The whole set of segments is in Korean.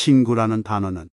친구라는 단어는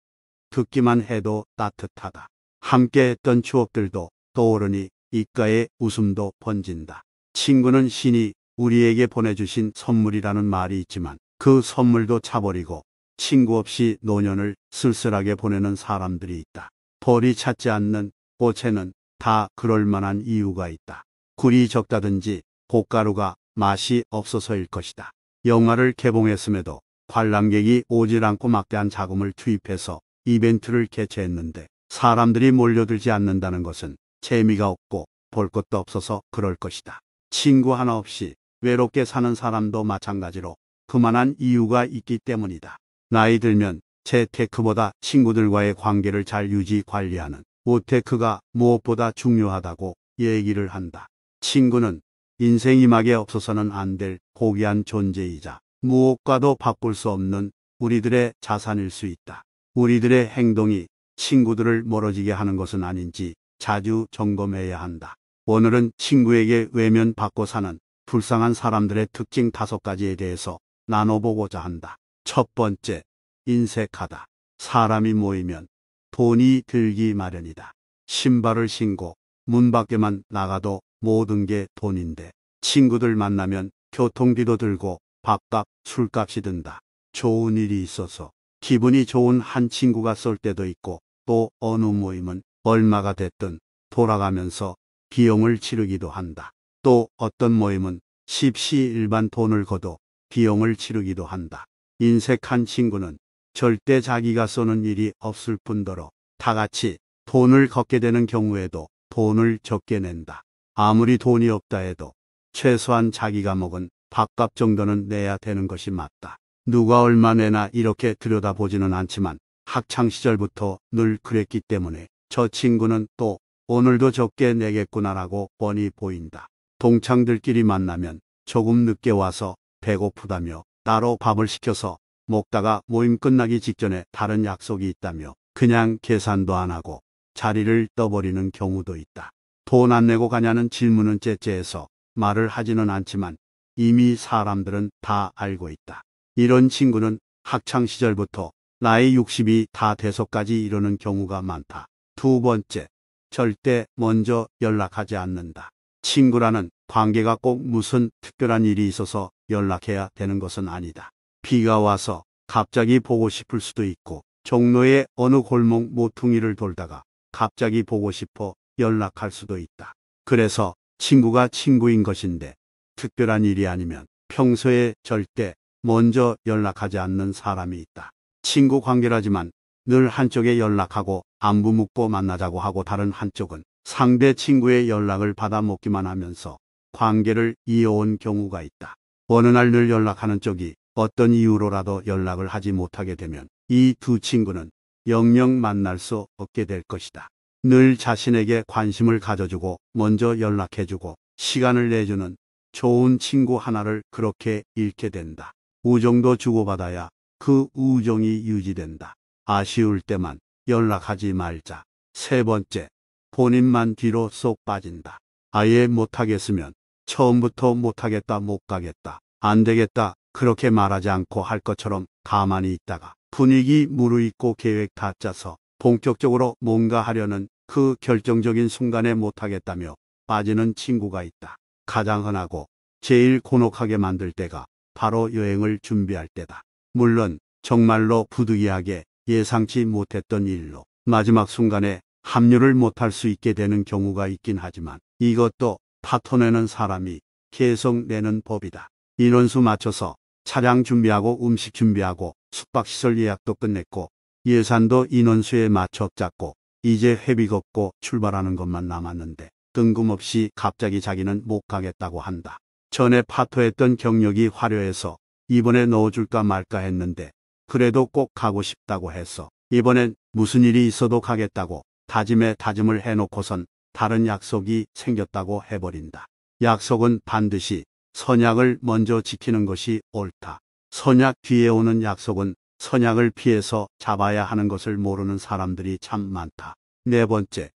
듣기만 해도 따뜻하다. 함께 했던 추억들도 떠오르니 입가에 웃음도 번진다. 친구는 신이 우리에게 보내주신 선물이라는 말이 있지만 그 선물도 차버리고 친구 없이 노년을 쓸쓸하게 보내는 사람들이 있다. 벌이 찾지 않는 꽃에는 다 그럴만한 이유가 있다. 굴이 적다든지 곶가루가 맛이 없어서일 것이다. 영화를 개봉했음에도 관람객이 오질 않고 막대한 자금을 투입해서 이벤트를 개최했는데 사람들이 몰려들지 않는다는 것은 재미가 없고 볼 것도 없어서 그럴 것이다. 친구 하나 없이 외롭게 사는 사람도 마찬가지로 그만한 이유가 있기 때문이다. 나이 들면 재테크보다 친구들과의 관계를 잘 유지 관리하는 오테크가 무엇보다 중요하다고 얘기를 한다. 친구는 인생 이막에 없어서는 안 될 고귀한 존재이자 무엇과도 바꿀 수 없는 우리들의 자산일 수 있다. 우리들의 행동이 친구들을 멀어지게 하는 것은 아닌지 자주 점검해야 한다. 오늘은 친구에게 외면받고 사는 불쌍한 사람들의 특징 다섯 가지에 대해서 나눠보고자 한다. 첫 번째, 인색하다. 사람이 모이면 돈이 들기 마련이다. 신발을 신고 문 밖에만 나가도 모든 게 돈인데 친구들 만나면 교통비도 들고 밥값, 술값이 든다. 좋은 일이 있어서 기분이 좋은 한 친구가 쏠 때도 있고 또 어느 모임은 얼마가 됐든 돌아가면서 비용을 치르기도 한다. 또 어떤 모임은 십시일반 돈을 거둬 비용을 치르기도 한다. 인색한 친구는 절대 자기가 쏘는 일이 없을 뿐더러 다같이 돈을 걷게 되는 경우에도 돈을 적게 낸다. 아무리 돈이 없다 해도 최소한 자기가 먹은 밥값 정도는 내야 되는 것이 맞다. 누가 얼마 내나 이렇게 들여다보지는 않지만 학창시절부터 늘 그랬기 때문에 저 친구는 또 오늘도 적게 내겠구나라고 뻔히 보인다. 동창들끼리 만나면 조금 늦게 와서 배고프다며 따로 밥을 시켜서 먹다가 모임 끝나기 직전에 다른 약속이 있다며 그냥 계산도 안 하고 자리를 떠버리는 경우도 있다. 돈 안 내고 가냐는 질문은 째째해서 말을 하지는 않지만 이미 사람들은 다 알고 있다. 이런 친구는 학창시절부터 나이 60이 다 돼서까지 이러는 경우가 많다. 두 번째, 절대 먼저 연락하지 않는다. 친구라는 관계가 꼭 무슨 특별한 일이 있어서 연락해야 되는 것은 아니다. 비가 와서 갑자기 보고 싶을 수도 있고 종로의 어느 골목 모퉁이를 돌다가 갑자기 보고 싶어 연락할 수도 있다. 그래서 친구가 친구인 것인데 특별한 일이 아니면 평소에 절대 먼저 연락하지 않는 사람이 있다. 친구 관계라지만 늘 한쪽에 연락하고 안부 묻고 만나자고 하고 다른 한쪽은 상대 친구의 연락을 받아 먹기만 하면서 관계를 이어온 경우가 있다. 어느 날 늘 연락하는 쪽이 어떤 이유로라도 연락을 하지 못하게 되면 이 두 친구는 영영 만날 수 없게 될 것이다. 늘 자신에게 관심을 가져주고 먼저 연락해주고 시간을 내주는 좋은 친구 하나를 그렇게 잃게 된다. 우정도 주고받아야 그 우정이 유지된다. 아쉬울 때만 연락하지 말자. 세 번째, 본인만 뒤로 쏙 빠진다. 아예 못하겠으면 처음부터 못하겠다, 못 가겠다, 안 되겠다 그렇게 말하지 않고 할 것처럼 가만히 있다가 분위기 무르익고 계획 다 짜서 본격적으로 뭔가 하려는 그 결정적인 순간에 못하겠다며 빠지는 친구가 있다. 가장 흔하고 제일 곤혹하게 만들 때가 바로 여행을 준비할 때다. 물론 정말로 부득이하게 예상치 못했던 일로 마지막 순간에 합류를 못할 수 있게 되는 경우가 있긴 하지만 이것도 파토내는 사람이 계속 내는 법이다. 인원수 맞춰서 차량 준비하고 음식 준비하고 숙박시설 예약도 끝냈고 예산도 인원수에 맞춰 짰고 이제 회비 걷고 출발하는 것만 남았는데 뜬금없이 갑자기 자기는 못 가겠다고 한다. 전에 파토했던 경력이 화려해서 이번에 넣어줄까 말까 했는데 그래도 꼭 가고 싶다고 해서 이번엔 무슨 일이 있어도 가겠다고 다짐에 다짐을 해놓고선 다른 약속이 생겼다고 해버린다. 약속은 반드시 선약을 먼저 지키는 것이 옳다. 선약 뒤에 오는 약속은 선약을 피해서 잡아야 하는 것을 모르는 사람들이 참 많다. 네 번째,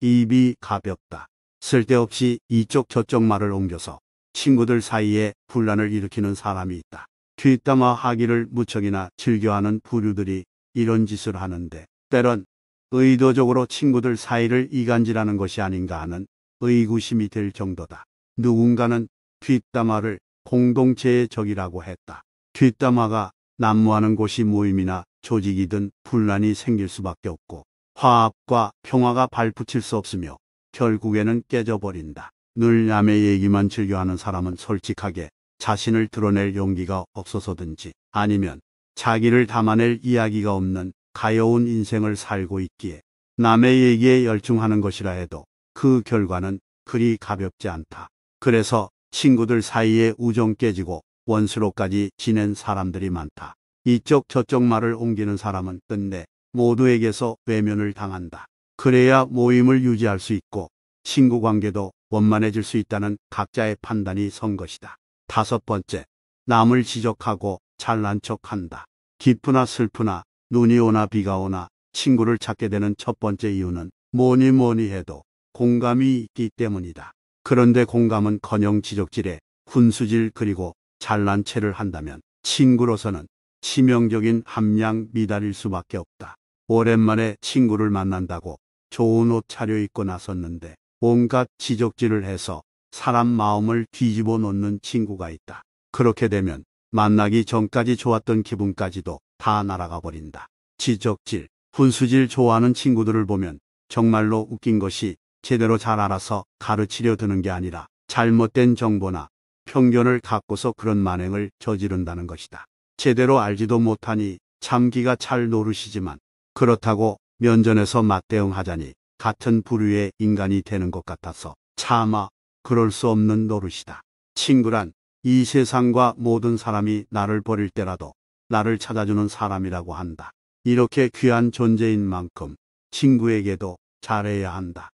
입이 가볍다. 쓸데없이 이쪽 저쪽 말을 옮겨서 친구들 사이에 분란을 일으키는 사람이 있다. 뒷담화 하기를 무척이나 즐겨하는 부류들이 이런 짓을 하는데 때론 의도적으로 친구들 사이를 이간질하는 것이 아닌가 하는 의구심이 들 정도다. 누군가는 뒷담화를 공동체의 적이라고 했다. 뒷담화가 난무하는 곳이 모임이나 조직이든 분란이 생길 수밖에 없고 화합과 평화가 발붙일 수 없으며 결국에는 깨져버린다. 늘 남의 얘기만 즐겨하는 사람은 솔직하게 자신을 드러낼 용기가 없어서든지 아니면 자기를 담아낼 이야기가 없는 가여운 인생을 살고 있기에 남의 얘기에 열중하는 것이라 해도 그 결과는 그리 가볍지 않다. 그래서 친구들 사이에 우정 깨지고 원수로까지 지낸 사람들이 많다. 이쪽 저쪽 말을 옮기는 사람은 끝내 모두에게서 외면을 당한다. 그래야 모임을 유지할 수 있고 친구 관계도 원만해질 수 있다는 각자의 판단이 선 것이다. 다섯 번째, 남을 지적하고 잘난 척한다. 기쁘나 슬프나 눈이 오나 비가 오나 친구를 찾게 되는 첫 번째 이유는 뭐니 뭐니 해도 공감이 있기 때문이다. 그런데 공감은 커녕 지적질에 훈수질 그리고 잘난 체를 한다면 친구로서는 치명적인 함량 미달일 수밖에 없다. 오랜만에 친구를 만난다고 좋은 옷 차려입고 나섰는데 온갖 지적질을 해서 사람 마음을 뒤집어 놓는 친구가 있다. 그렇게 되면 만나기 전까지 좋았던 기분까지도 다 날아가 버린다. 지적질, 분수질 좋아하는 친구들을 보면 정말로 웃긴 것이 제대로 잘 알아서 가르치려 드는 게 아니라 잘못된 정보나 편견을 갖고서 그런 만행을 저지른다는 것이다. 제대로 알지도 못하니 참기가 잘 노르시지만 그렇다고 면전에서 맞대응하자니 같은 부류의 인간이 되는 것 같아서 차마 그럴 수 없는 노릇이다. 친구란 이 세상과 모든 사람이 나를 버릴 때라도 나를 찾아주는 사람이라고 한다. 이렇게 귀한 존재인 만큼 친구에게도 잘해야 한다.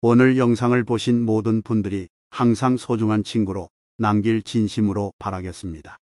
오늘 영상을 보신 모든 분들이 항상 소중한 친구로 남길 진심으로 바라겠습니다.